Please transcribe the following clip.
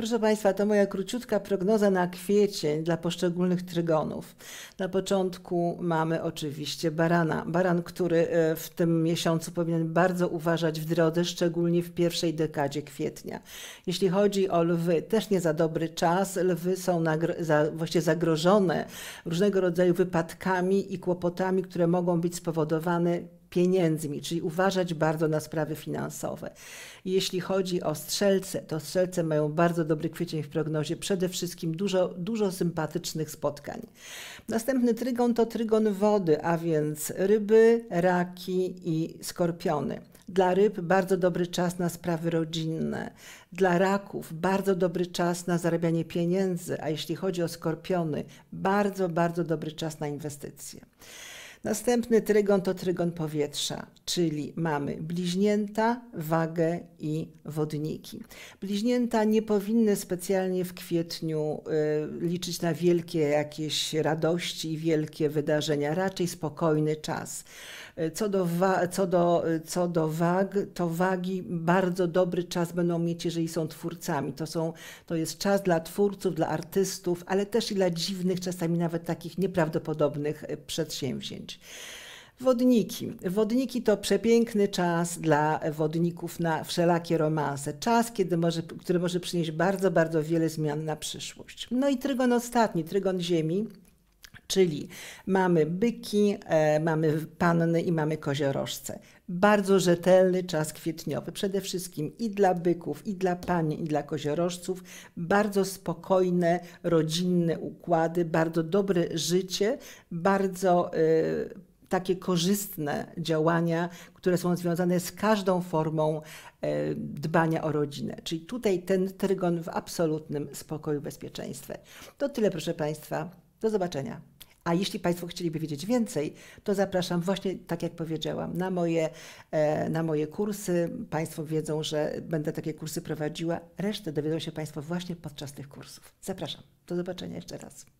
Proszę Państwa, to moja króciutka prognoza na kwiecień dla poszczególnych trygonów. Na początku mamy oczywiście barana. Baran, który e, w tym miesiącu powinien bardzo uważać w drodze, szczególnie w pierwszej dekadzie kwietnia. Jeśli chodzi o lwy, też nie za dobry czas. Lwy są za, zagrożone różnego rodzaju wypadkami i kłopotami, które mogą być spowodowane pieniędzmi, czyli uważać bardzo na sprawy finansowe. Jeśli chodzi o strzelce, to strzelce mają bardzo dobry kwiecień w prognozie, przede wszystkim dużo, dużo sympatycznych spotkań. Następny trygon to trygon wody, a więc ryby, raki i skorpiony. Dla ryb bardzo dobry czas na sprawy rodzinne, dla raków bardzo dobry czas na zarabianie pieniędzy, a jeśli chodzi o skorpiony, bardzo, bardzo dobry czas na inwestycje. Następny trygon to trygon powietrza, czyli mamy bliźnięta, wagę i wodniki. Bliźnięta nie powinny specjalnie w kwietniu y, liczyć na wielkie jakieś radości i wielkie wydarzenia, raczej spokojny czas. Y, co do, co, do, y, co do wag, to wagi bardzo dobry czas będą mieć, jeżeli są twórcami. To, są, to jest czas dla twórców, dla artystów, ale też i dla dziwnych, czasami nawet takich nieprawdopodobnych y, przedsięwzięć. Wodniki. Wodniki to przepiękny czas dla wodników na wszelakie romanse. Czas, kiedy może, który może przynieść bardzo, bardzo wiele zmian na przyszłość. No i trygon ostatni, trygon Ziemi, czyli mamy byki, e, mamy panny i mamy koziorożce. Bardzo rzetelny czas kwietniowy, przede wszystkim i dla byków, i dla pań, i dla koziorożców. Bardzo spokojne, rodzinne układy, bardzo dobre życie, bardzo y, takie korzystne działania, które są związane z każdą formą e, dbania o rodzinę. Czyli tutaj ten trygon w absolutnym spokoju i bezpieczeństwie. To tyle, proszę Państwa. Do zobaczenia. A jeśli Państwo chcieliby wiedzieć więcej, to zapraszam właśnie, tak jak powiedziałam, na moje, e, na moje kursy. Państwo wiedzą, że będę takie kursy prowadziła. Resztę dowiedzą się Państwo właśnie podczas tych kursów. Zapraszam. Do zobaczenia jeszcze raz.